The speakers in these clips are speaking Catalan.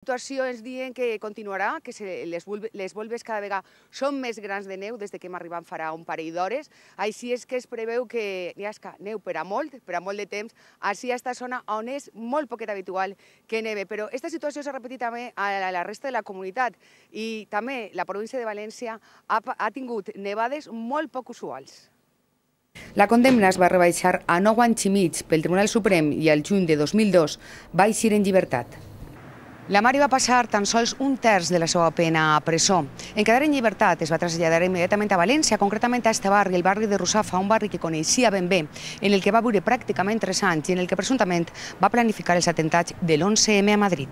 situació ens diuen que continuarà, que se, les, volves cada vegada són més grans de neu des de que hem arribat farà un parell d'hores, així és que es preveu que n'hi ha neu per a molt, per a molt de temps, així a aquesta zona on és molt poquet habitual que neve, però aquesta situació s'ha repetit també a la resta de la comunitat i també la província de València ha, ha tingut nevades molt poc usuals. La condemna es va rebaixar a 9 anys i mig pel Tribunal Suprem i el juny de 2002 va eixir en llibertat. La Mari va passar tan sols un terç de la seva pena a presó. En quedar en llibertat es va traslladar immediatament a València, concretament a este barri, el barri de Russafa, un barri que coneixia ben bé, en el que va viure pràcticament tres anys i en el que presumptament va planificar els atentats de l'11M a Madrid.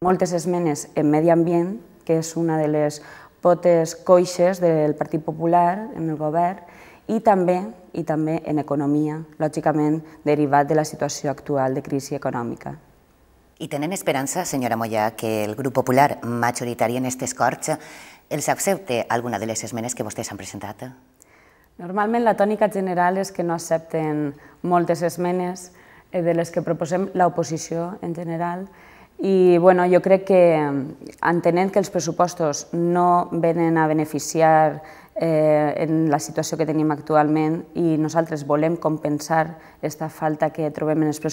Moltes esmenes en medi ambient, que és una de les potes coixes del Partit Popular en el govern, i també i també en economia, lògicament derivat de la situació actual de crisi econòmica. I tenen esperança, senyora Mollà, que el grup popular majoritari en aquestes Corts els accepte alguna de les esmenes que vostès han presentat? Normalment la tònica general és que no accepten moltes esmenes eh, de les que proposem l'oposició en general, i bueno, jo crec que entenent que els pressupostos no venen a beneficiar eh, en la situació que tenim actualment i nosaltres volem compensar aquesta falta que trobem en els pressupostos